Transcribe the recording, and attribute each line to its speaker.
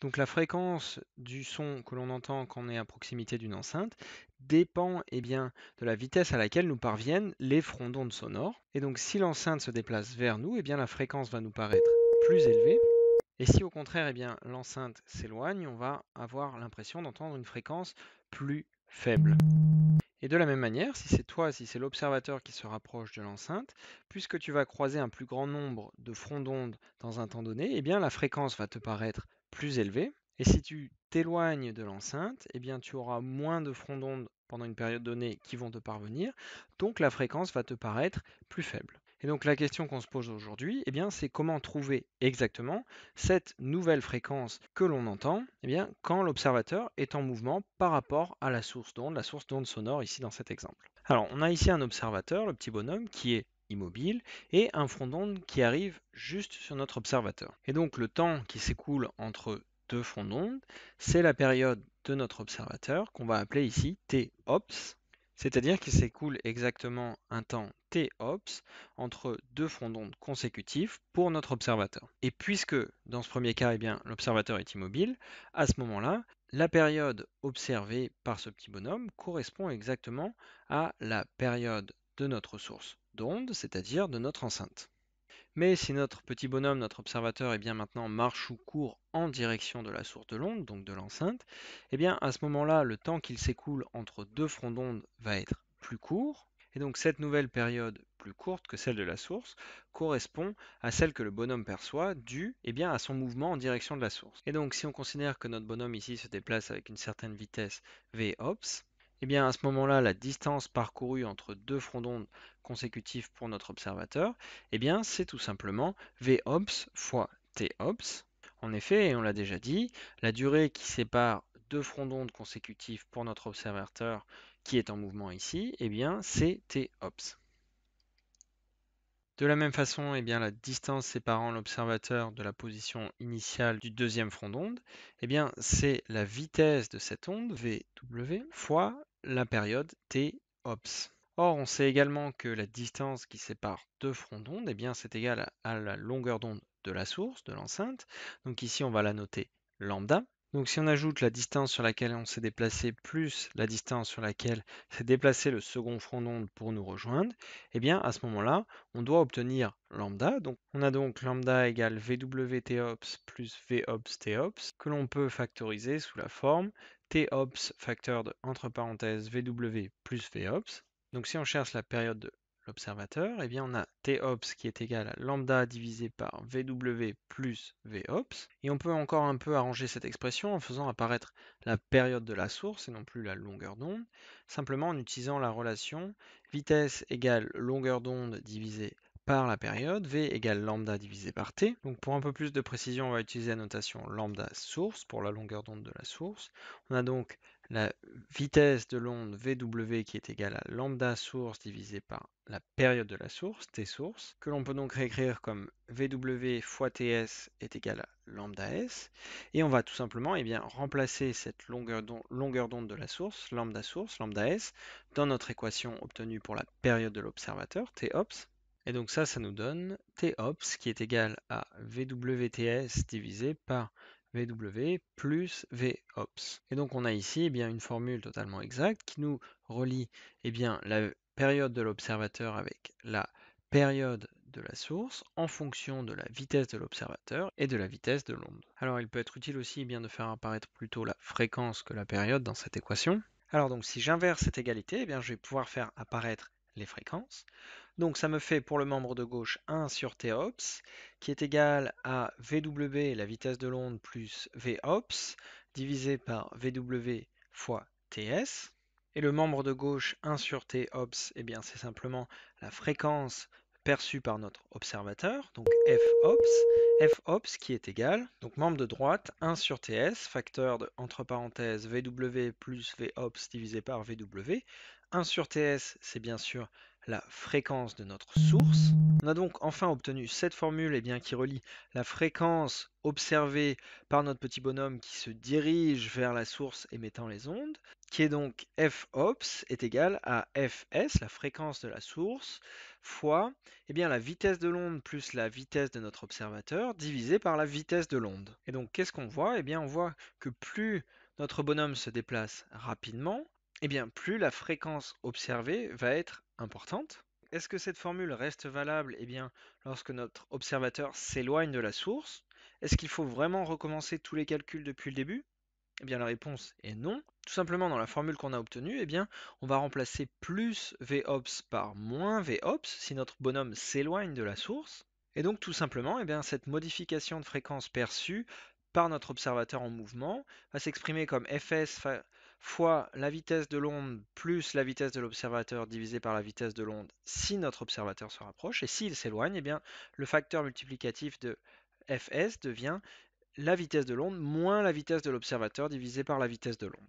Speaker 1: Donc la fréquence du son que l'on entend quand on est à proximité d'une enceinte dépend eh bien, de la vitesse à laquelle nous parviennent les fronts d'ondes sonores. Et donc si l'enceinte se déplace vers nous, eh bien, la fréquence va nous paraître plus élevée. Et si au contraire eh bien, l'enceinte s'éloigne, on va avoir l'impression d'entendre une fréquence plus faible. Et de la même manière, si c'est toi, si c'est l'observateur qui se rapproche de l'enceinte, puisque tu vas croiser un plus grand nombre de fronts d'ondes dans un temps donné, eh bien la fréquence va te paraître plus élevé. Et si tu t'éloignes de l'enceinte, eh bien tu auras moins de fronts d'onde pendant une période donnée qui vont te parvenir, donc la fréquence va te paraître plus faible. Et donc la question qu'on se pose aujourd'hui, eh bien, c'est comment trouver exactement cette nouvelle fréquence que l'on entend eh bien, quand l'observateur est en mouvement par rapport à la source d'onde, la source d'onde sonore ici dans cet exemple. Alors on a ici un observateur, le petit bonhomme, qui est immobile et un front d'onde qui arrive juste sur notre observateur. Et donc le temps qui s'écoule entre deux fronts d'onde, c'est la période de notre observateur qu'on va appeler ici T ops, c'est-à-dire qu'il s'écoule exactement un temps T ops entre deux fronts d'onde consécutifs pour notre observateur. Et puisque dans ce premier cas, eh bien, l'observateur est immobile, à ce moment-là, la période observée par ce petit bonhomme correspond exactement à la période de notre source d'onde, c'est-à-dire de notre enceinte. Mais si notre petit bonhomme, notre observateur, est bien maintenant marche ou court en direction de la source de l'onde, donc de l'enceinte, eh bien à ce moment-là, le temps qu'il s'écoule entre deux fronts d'onde va être plus court. Et donc cette nouvelle période plus courte que celle de la source correspond à celle que le bonhomme perçoit due eh bien, à son mouvement en direction de la source. Et donc si on considère que notre bonhomme ici se déplace avec une certaine vitesse v ops, eh bien, à ce moment-là, la distance parcourue entre deux fronts d'onde consécutifs pour notre observateur, eh bien, c'est tout simplement V fois T En effet, et on l'a déjà dit, la durée qui sépare deux fronts d'onde consécutifs pour notre observateur qui est en mouvement ici, eh bien, c'est T De la même façon, eh bien, la distance séparant l'observateur de la position initiale du deuxième front d'onde, eh bien c'est la vitesse de cette onde, VW, fois la période T ops. Or, on sait également que la distance qui sépare deux fronts d'onde, eh bien, c'est égal à la longueur d'onde de la source, de l'enceinte. Donc ici, on va la noter lambda. Donc si on ajoute la distance sur laquelle on s'est déplacé plus la distance sur laquelle s'est déplacé le second front d'onde pour nous rejoindre, eh bien à ce moment-là, on doit obtenir lambda. Donc on a donc lambda égale VW ops plus VOPS TOPS que l'on peut factoriser sous la forme TOPS facteur de entre parenthèses VW plus VOPS. Donc si on cherche la période de observateur, et eh bien on a tops qui est égal à lambda divisé par vw plus vops. Et on peut encore un peu arranger cette expression en faisant apparaître la période de la source et non plus la longueur d'onde, simplement en utilisant la relation vitesse égale longueur d'onde divisé par la période, V égale lambda divisé par T. Donc pour un peu plus de précision, on va utiliser la notation lambda source pour la longueur d'onde de la source. On a donc la vitesse de l'onde VW qui est égale à lambda source divisé par la période de la source, T source, que l'on peut donc réécrire comme VW fois TS est égal à lambda S. Et on va tout simplement eh bien, remplacer cette longueur d'onde de la source, lambda source, lambda S, dans notre équation obtenue pour la période de l'observateur, T ops, et donc ça, ça nous donne TOPS qui est égal à VWTS divisé par VW plus VOPS. Et donc on a ici eh bien, une formule totalement exacte qui nous relie eh bien, la période de l'observateur avec la période de la source en fonction de la vitesse de l'observateur et de la vitesse de l'onde. Alors il peut être utile aussi eh bien, de faire apparaître plutôt la fréquence que la période dans cette équation. Alors donc si j'inverse cette égalité, eh bien, je vais pouvoir faire apparaître les fréquences. Donc ça me fait pour le membre de gauche 1 sur TOPS, qui est égal à VW, la vitesse de l'onde, plus VOPS, divisé par VW fois TS. Et le membre de gauche 1 sur TOPS, et eh bien c'est simplement la fréquence perçue par notre observateur, donc F FOPS qui est égal, donc membre de droite, 1 sur TS, facteur de, entre parenthèses, VW plus VOPS divisé par VW, 1 sur Ts, c'est bien sûr la fréquence de notre source. On a donc enfin obtenu cette formule et eh bien, qui relie la fréquence observée par notre petit bonhomme qui se dirige vers la source émettant les ondes, qui est donc fops est égal à fs, la fréquence de la source, fois eh bien, la vitesse de l'onde plus la vitesse de notre observateur, divisé par la vitesse de l'onde. Et donc qu'est-ce qu'on voit Et eh bien, On voit que plus notre bonhomme se déplace rapidement, eh bien, plus la fréquence observée va être importante. Est-ce que cette formule reste valable eh bien, lorsque notre observateur s'éloigne de la source Est-ce qu'il faut vraiment recommencer tous les calculs depuis le début eh bien, la réponse est non. Tout simplement, dans la formule qu'on a obtenue, eh bien, on va remplacer plus VOPS par moins VOPS si notre bonhomme s'éloigne de la source. Et donc, tout simplement, eh bien, cette modification de fréquence perçue par notre observateur en mouvement va s'exprimer comme Fs fois la vitesse de l'onde plus la vitesse de l'observateur divisé par la vitesse de l'onde si notre observateur se rapproche. Et s'il s'éloigne, eh bien, le facteur multiplicatif de fs devient la vitesse de l'onde moins la vitesse de l'observateur divisé par la vitesse de l'onde.